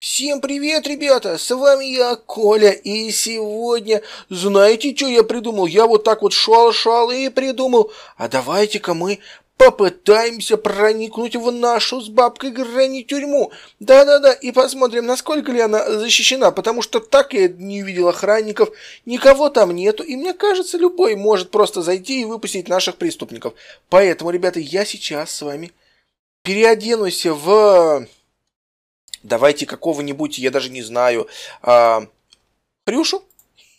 Всем привет, ребята! С вами я, Коля, и сегодня, знаете, что я придумал? Я вот так вот шал-шал и придумал, а давайте-ка мы попытаемся проникнуть в нашу с бабкой Грани тюрьму. Да-да-да, и посмотрим, насколько ли она защищена, потому что так я не увидел охранников, никого там нету, и мне кажется, любой может просто зайти и выпустить наших преступников. Поэтому, ребята, я сейчас с вами переоденусь в давайте какого-нибудь, я даже не знаю, э, Хрюшу,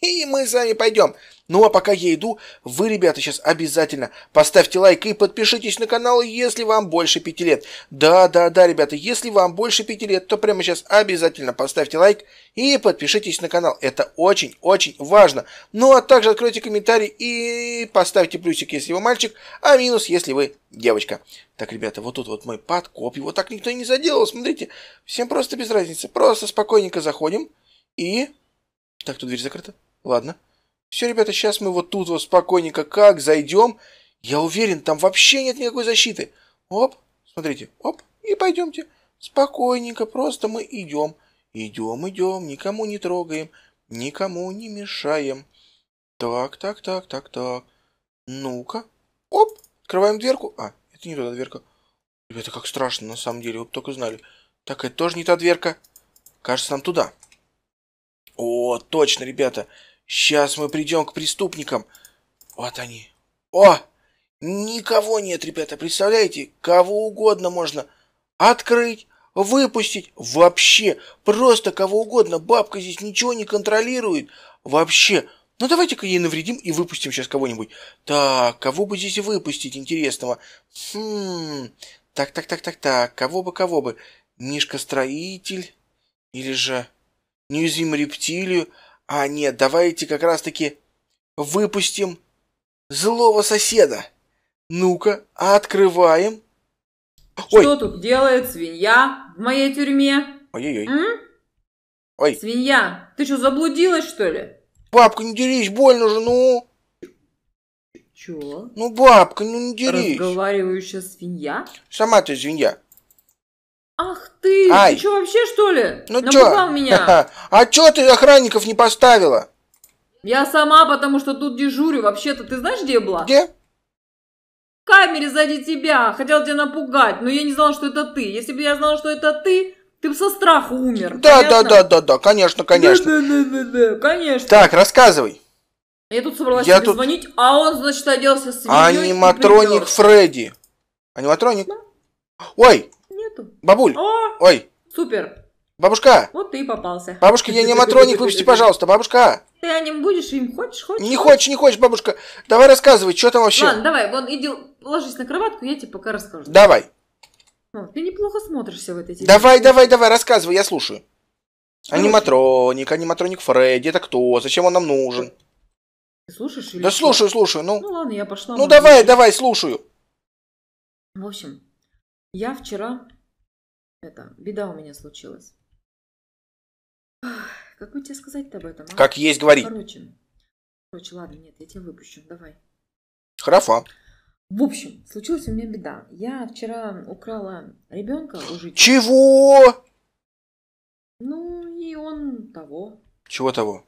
и мы с вами пойдем. Ну а пока я иду, вы, ребята, сейчас обязательно поставьте лайк и подпишитесь на канал, если вам больше пяти лет. Да-да-да, ребята, если вам больше пяти лет, то прямо сейчас обязательно поставьте лайк и подпишитесь на канал. Это очень-очень важно. Ну а также откройте комментарий и поставьте плюсик, если вы мальчик, а минус, если вы девочка. Так, ребята, вот тут вот мой подкоп, его так никто и не заделал, смотрите. Всем просто без разницы, просто спокойненько заходим и... Так, тут дверь закрыта. Ладно. Все, ребята, сейчас мы вот тут вот спокойненько как зайдем. Я уверен, там вообще нет никакой защиты. Оп, смотрите, оп, и пойдемте. Спокойненько, просто мы идем. Идем, идем, никому не трогаем, никому не мешаем. Так, так, так, так, так. Ну-ка. Оп, открываем дверку. А, это не туда дверка. Ребята, как страшно, на самом деле, вы бы только знали. Так, это тоже не та дверка. Кажется, нам туда. О, точно, ребята. Ребята. Сейчас мы придем к преступникам. Вот они. О! Никого нет, ребята, представляете? Кого угодно можно открыть, выпустить. Вообще, просто кого угодно. Бабка здесь ничего не контролирует. Вообще. Ну давайте-ка ей навредим и выпустим сейчас кого-нибудь. Так, кого бы здесь выпустить интересного? Хм, так, так, так, так, так, кого бы, кого бы? Мишка-строитель или же неуязвимый рептилию? А нет, давайте как раз-таки выпустим злого соседа. Ну-ка, открываем. Ой. Что тут делает свинья в моей тюрьме? Ой-ой-ой. Ой. Свинья, ты что, заблудилась, что ли? Бабка, не дерись, больно же, ну. Чего? Ну, бабка, ну не дерись. Разговаривающая свинья? Сама ты свинья. Ах ты, Ай. ты что вообще что ли? Ну Напугал чё? меня. А чё ты охранников не поставила? Я сама, потому что тут дежурю. Вообще-то ты знаешь, где я была? Где? В камере сзади тебя. Хотела тебя напугать, но я не знала, что это ты. Если бы я знала, что это ты, ты бы со страха умер. Да, да, да, да, да, конечно, конечно. Да, да, да, да, да, конечно. Так, рассказывай. Я тут собралась я тут... звонить, а он, значит, оделся свиньей Аниматроник Фредди. Аниматроник? Да. Ой, нету. Бабуль! О! Ой! Супер! Бабушка! Вот ты и попался. Бабушка, я аниматроник, выпусти, пожалуйста, бабушка! Ты о нем будешь, им хочешь, хочешь? Не хочешь, не хочешь, бабушка. Давай рассказывай, что там вообще. Ладно, давай, вон иди ложись на кроватку, я тебе пока расскажу. Давай. О, ты неплохо смотришься в этой теме. Давай, давай, давай, рассказывай, я слушаю. Аниматроник, аниматроник Фредди, это кто? Зачем он нам нужен? Ты слушаешь или Да что? слушаю, слушаю, ну. Ну ладно, я пошла. Ну давай, давай, слушаю. В общем, я вчера это, беда у меня случилась. Как бы тебе сказать-то об этом? А? Как есть говори. Короче, короче, ладно, нет, я тебя выпущу, давай. Храфа. В общем, случилась у меня беда. Я вчера украла ребенка у жителя. Чего? Ну, и он того. Чего того?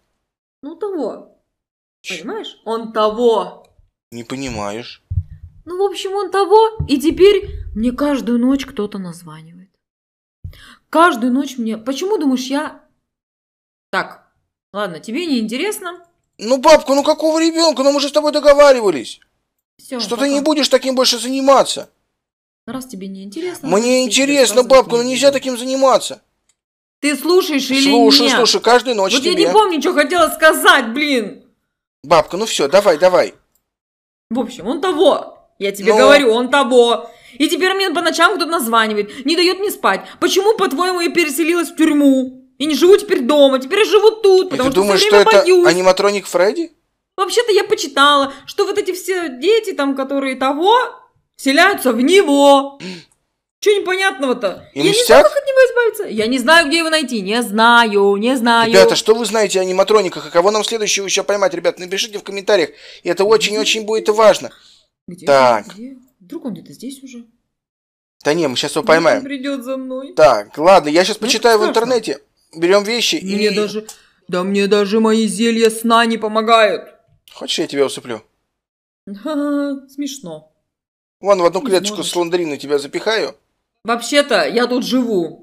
Ну, того. Ч... Понимаешь? Он того. Не понимаешь. Ну, в общем, он того. И теперь мне каждую ночь кто-то названивает. Каждую ночь мне... Почему, думаешь, я... Так, ладно, тебе не интересно. Ну, бабка, ну какого ребенка? Ну мы же с тобой договаривались. Все, что пока. ты не будешь таким больше заниматься. Раз тебе не интересно... Мне интересно, бабка, ну нельзя таким заниматься. Ты слушаешь или слушай, нет? Слушай, слушай, каждую ночь Вот тебе. я не помню, что хотела сказать, блин. Бабка, ну все, давай, давай. В общем, он того. Я тебе Но... Ну. говорю, он того. И теперь мне по ночам кто-то названивает, не дает мне спать. Почему, по-твоему, я переселилась в тюрьму? И не живу теперь дома, теперь я живу тут, а потому ты что думаешь, все время что это аниматроник Фредди? Вообще-то я почитала, что вот эти все дети там, которые того, вселяются в него. Что непонятного-то? И я ништяк? не знаю, как от него избавиться. Я не знаю, где его найти. Не знаю, не знаю. Ребята, что вы знаете о аниматрониках? И кого нам следующего еще поймать? Ребят, напишите в комментариях. и Это очень-очень будет важно. Где? Так. Где? Вдруг он где-то здесь уже? Да не, мы сейчас его поймаем. Он придет за мной. Так, ладно, я сейчас ну, почитаю в интернете. Берем вещи мне и... даже... Да мне даже мои зелья сна не помогают. Хочешь, я тебя усыплю? Ха-ха, смешно. Вон, в одну клеточку с ландрины тебя запихаю. Вообще-то, я тут живу.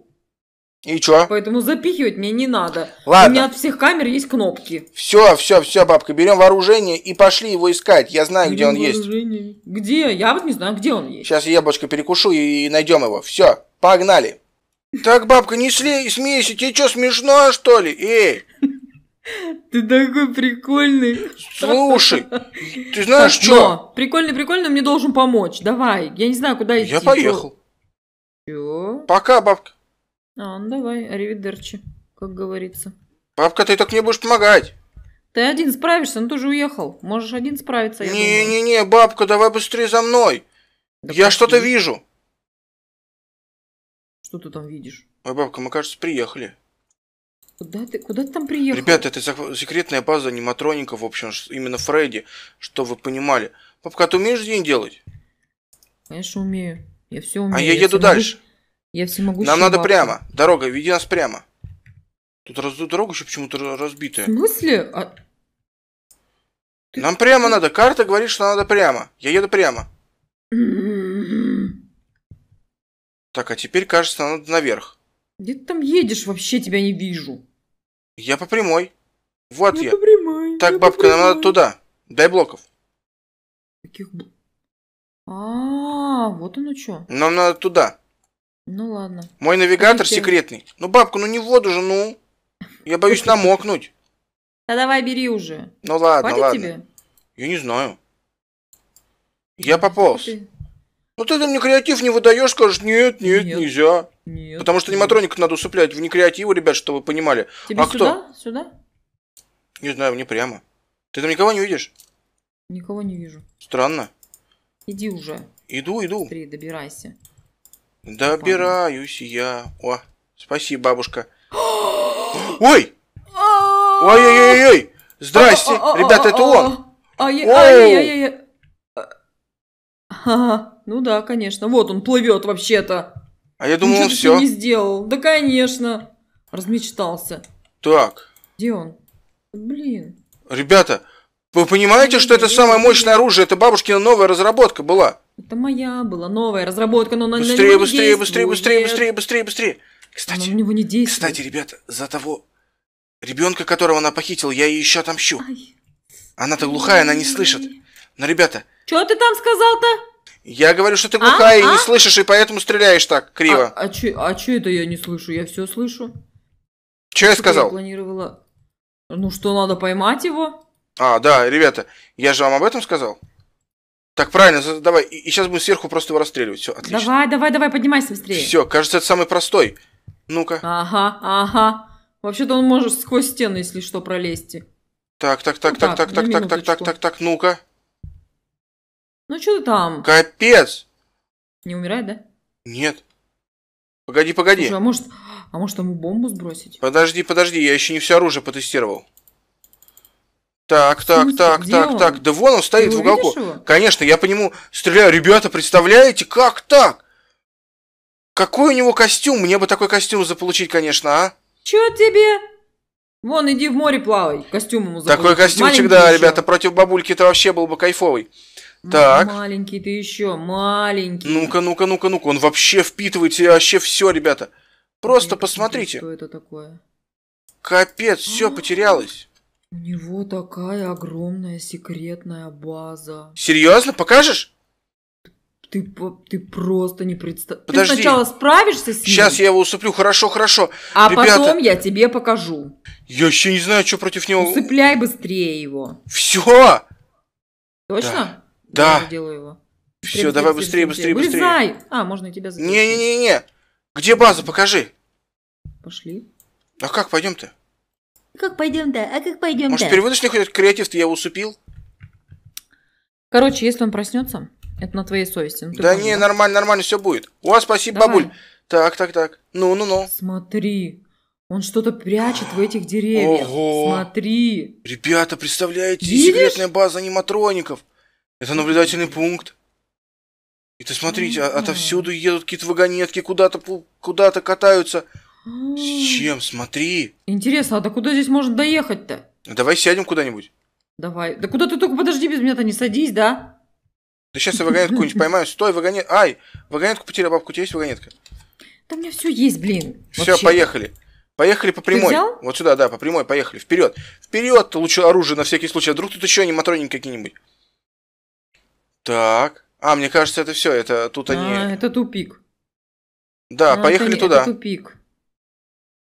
И чё? Поэтому запихивать мне не надо. Ладно. У меня от всех камер есть кнопки. Все, все, все, бабка, берем вооружение и пошли его искать. Я знаю, берем где он вооружение. есть. Где? Я вот не знаю, где он есть. Сейчас я яблочко перекушу и найдем его. Все, погнали. Так, бабка, не сли, смейся, тебе что, смешно, что ли? Эй! Ты такой прикольный. Слушай, ты знаешь так, что? Прикольный, прикольный, мне должен помочь. Давай, я не знаю, куда идти. Я поехал. Чё? Пока, бабка. А, ну давай, аривидерчи, как говорится. Папка, ты так мне будешь помогать. Ты один справишься, Он ну тоже уехал. Можешь один справиться, я Не-не-не, бабка, давай быстрее за мной. Да я что-то вижу. Что ты там видишь? Ой, бабка, мы, кажется, приехали. Куда ты, куда ты там приехал? Ребята, это секретная база аниматроников, в общем, именно Фредди, что вы понимали. Бабка, а ты умеешь день делать? Конечно, умею. Я все умею. А я, я еду дальше. Вижу. Я всемогущий Нам надо баба. прямо. Дорога, веди нас прямо. Тут раз, дорога еще почему-то разбитая. В смысле? А... Ты... Нам прямо надо. Карта говорит, что надо прямо. Я еду прямо. так, а теперь, кажется, надо наверх. Где ты там едешь? Вообще тебя не вижу. Я по прямой. Вот я. я. По прямой, так, я бабка, по прямой. нам надо туда. Дай блоков. Каких А, -а, а, вот оно что. Нам надо туда. Ну ладно. Мой навигатор Прикинь. секретный. Ну, бабка, ну не в воду же, ну. Я боюсь намокнуть. Да давай, бери уже. Ну ладно, ладно. тебе? Я не знаю. Я пополз. Ты... Ну ты мне креатив не выдаешь, скажешь, нет, нет, нельзя. Нет. Потому что аниматроников надо усыплять в некреативу, ребят, чтобы вы понимали. Тебе а сюда? Сюда? Не знаю, мне прямо. Ты там никого не видишь? Никого не вижу. Странно. Иди уже. Иду, иду. Быстрее добирайся. Добираюсь я. О, спасибо, бабушка. Ой! Ой-ой-ой-ой! Здрасте! Ребята, это он! ай ну да, конечно. Вот он плывет вообще-то. А я думал, он все. не сделал. Да, конечно. Размечтался. Так. Где он? Блин. Ребята, вы понимаете, что это самое мощное оружие? Это бабушкина новая разработка была. Это моя была новая разработка, но она быстрее, на быстрее, быстрее, быстрее, быстрее, быстрее, быстрее. Кстати, она на него не действует. Кстати, ребята, за того ребенка, которого она похитила, я ей еще отомщу. Она-то глухая, она не слышит. Но, ребята... что ты там сказал-то? Я говорю, что ты а? глухая а? и не а? слышишь, и поэтому стреляешь так криво. А, а, чё, а чё это я не слышу? Я все слышу. Чё я сказал? Я планировала... Ну, что надо поймать его. А, да, ребята, я же вам об этом сказал. Так, правильно, давай. И, и сейчас будем сверху просто его расстреливать. Все, отлично. Давай, давай, давай, поднимайся быстрее. Все, кажется, это самый простой. Ну-ка. Ага, ага. Вообще-то он может сквозь стены, если что, пролезти. Так, так, так, ну, так, так, так, так, так, так, так, так, ну-ка. Ну что ты там? Капец! Не умирает, да? Нет. Погоди, погоди. Слушай, а может, а может ему бомбу сбросить? Подожди, подожди, я еще не все оружие потестировал. Так, так, Суть так, так, так, так. Да вон он стоит Ты в уголку. Его? Конечно, я по нему стреляю. Ребята, представляете, как так? Какой у него костюм? Мне бы такой костюм заполучить, конечно, а? Чё тебе? Вон, иди в море плавай, костюм ему заполучить. Такой костюмчик, маленький да, еще. ребята, против бабульки это вообще был бы кайфовый. Так. Маленький ты еще, маленький. Ну-ка, ну-ка, ну-ка, ну-ка. Он вообще впитывает себе вообще все, ребята. Просто Я посмотрите. Что это такое? Капец, все а. потерялось. У него такая огромная секретная база. Серьезно? Покажешь? Ты, ты просто не представляешь. Ты сначала справишься с ним. Сейчас я его усыплю, хорошо, хорошо. А Ребята... потом я тебе покажу. Я вообще не знаю, что против него. Усыпляй быстрее его. Все! Точно? Да. да. делаю его. Все, давай быстрее, быстрее, быстрее. Вырезай! Быстрее. А, можно и тебя записать. Не-не-не-не. Где база, покажи. Пошли. А как, пойдем-то? как пойдем, да, а как пойдем, Может, да. Может, вынуждены хоть креатив, ты я его усупил? Короче, если он проснется, это на твоей совести. Ну, да не, нормально, нормально, все будет. У вас спасибо, Давай. бабуль. Так, так, так. Ну, ну, ну. Смотри, он что-то прячет в этих деревьях. Ого. Смотри. Ребята, представляете, Видишь? секретная база аниматроников. Это наблюдательный пункт. И ты смотрите, а- отовсюду едут какие-то вагонетки, куда-то куда катаются. С чем? Смотри. Интересно, а до куда здесь можно доехать-то? Ну, давай сядем куда-нибудь. Давай. Да куда ты только подожди, без меня-то не садись, да? Да сейчас я вагонетку какую-нибудь поймаю. Стой, вагонет. Ай, вагонетку потеряла, бабку, у тебя есть вагонетка? Да у меня все есть, блин. Все, поехали. Поехали по прямой. Ты взял? Вот сюда, да, по прямой, поехали. Вперед. Вперед, лучше оружие на всякий случай. А вдруг тут еще они матроники какие-нибудь. Так. А, мне кажется, это все. Это тут а, они. Это тупик. Да, а, поехали это, туда. Это тупик.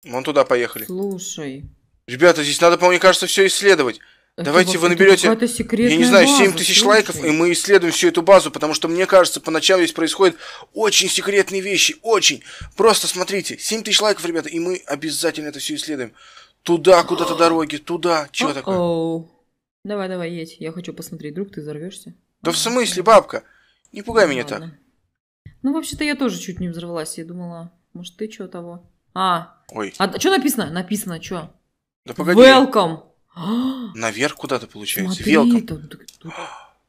Вон туда поехали. Слушай. Ребята, здесь надо, по-моему, мне кажется, все исследовать. Это Давайте вы наберете, я не знаю, 7 база, тысяч слушай. лайков, и мы исследуем всю эту базу, потому что, мне кажется, поначалу здесь происходят очень секретные вещи, очень. Просто смотрите, 7 тысяч лайков, ребята, и мы обязательно это все исследуем. Туда, куда-то дороги, туда. Чего такое? Давай, давай, едь. Я хочу посмотреть, вдруг ты взорвешься. Да в смысле, бабка? Не пугай ну, меня ладно. так. Ну, вообще-то я тоже чуть не взорвалась. Я думала, может, ты чего того? А, Ой. А, что написано? Написано что? Да погоди. Welcome. Наверх куда-то получается. Смотри, Welcome. Тут, тут,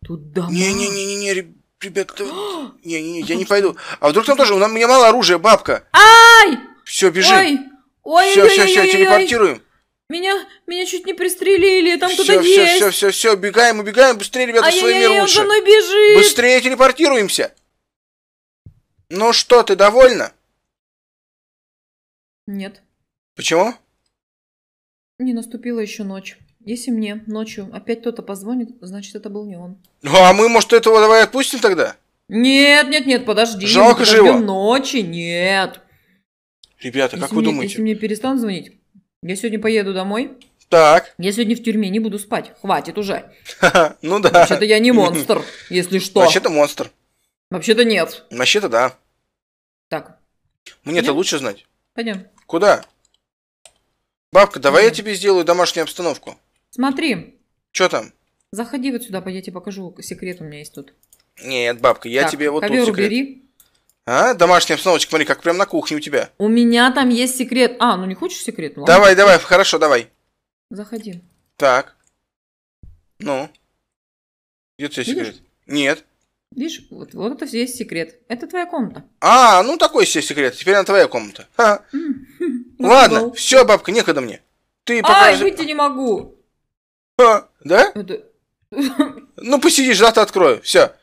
тут дома. Не-не-не-не, ребята, не-не-не, я не пойду. А вдруг там тоже, у меня мало оружия, бабка. Ай! Все, бежим. Ой, ой, все, ой, все, ой, все, ой, телепортируем. Ой. Меня, меня чуть не пристрелили, там кто-то есть. Все, все, все, все, убегаем, убегаем, быстрее, ребята, а своими я, я, лучше. Он за мной бежит. Быстрее телепортируемся. Ну что, ты довольна? Нет. Почему? Не наступила еще ночь. Если мне ночью опять кто-то позвонит, значит, это был не он. Ну, а мы, может, этого давай отпустим тогда? Нет, нет, нет, подожди. Жалко же его. ночи, нет. Ребята, если как вы думаете? Если мне перестанут звонить, я сегодня поеду домой. Так. Я сегодня в тюрьме не буду спать. Хватит уже. Ну да. Вообще-то я не монстр, если что. Вообще-то монстр. Вообще-то нет. Вообще-то да. Так. Мне-то лучше знать. Пойдем. Куда? Бабка, давай я тебе сделаю домашнюю обстановку. Смотри. Что там? Заходи вот сюда, пойди, я тебе покажу. Секрет у меня есть тут. Нет, бабка, я так, тебе вот ковер тут секрет. убери. А, домашняя обстановочка, смотри, как прям на кухне у тебя. У меня там есть секрет. А, ну не хочешь секрет? Ну, давай, ладно. давай, хорошо, давай. Заходи. Так. Ну. Где у тебя секрет? Нет. Видишь, вот, вот это здесь секрет. Это твоя комната. А, ну такой себе секрет. Теперь она твоя комната. Ладно, все, бабка, некогда мне. Ты а, пока... Ай, выйти не могу. да? Ну, посидишь, завтра открою. Все.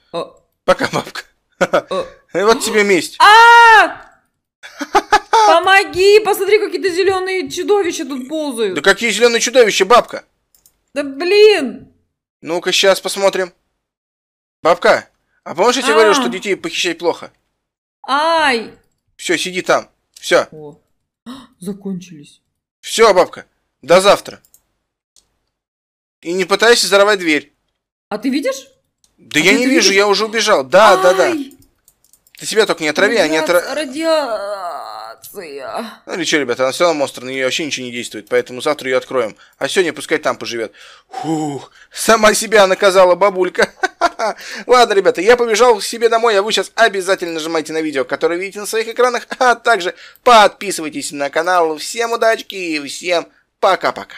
Пока, бабка. Вот тебе месть. А! Помоги! Посмотри, какие-то зеленые чудовища тут ползают. Да какие зеленые чудовища, бабка? Да блин! Ну-ка, сейчас посмотрим. Бабка, а помнишь, я тебе говорил, что а. детей похищать плохо? Ай! Все, сиди там. Все. Закончились. Все, бабка. До завтра. И не пытайся взорвать дверь. А ты видишь? Да а я не вижу, видишь? я уже убежал. Да, Ай! да, да. Ты себя только не отрави, а не отрави. Радиа... Ция. А. Ну ничего, ребята, она все равно монстр, на нее вообще ничего не действует, поэтому завтра ее откроем. А сегодня пускай там поживет. Фух, сама себя наказала бабулька. Ладно, ребята, я побежал к себе домой, а вы сейчас обязательно нажимайте на видео, которое видите на своих экранах, а также подписывайтесь на канал. Всем удачки и всем пока-пока.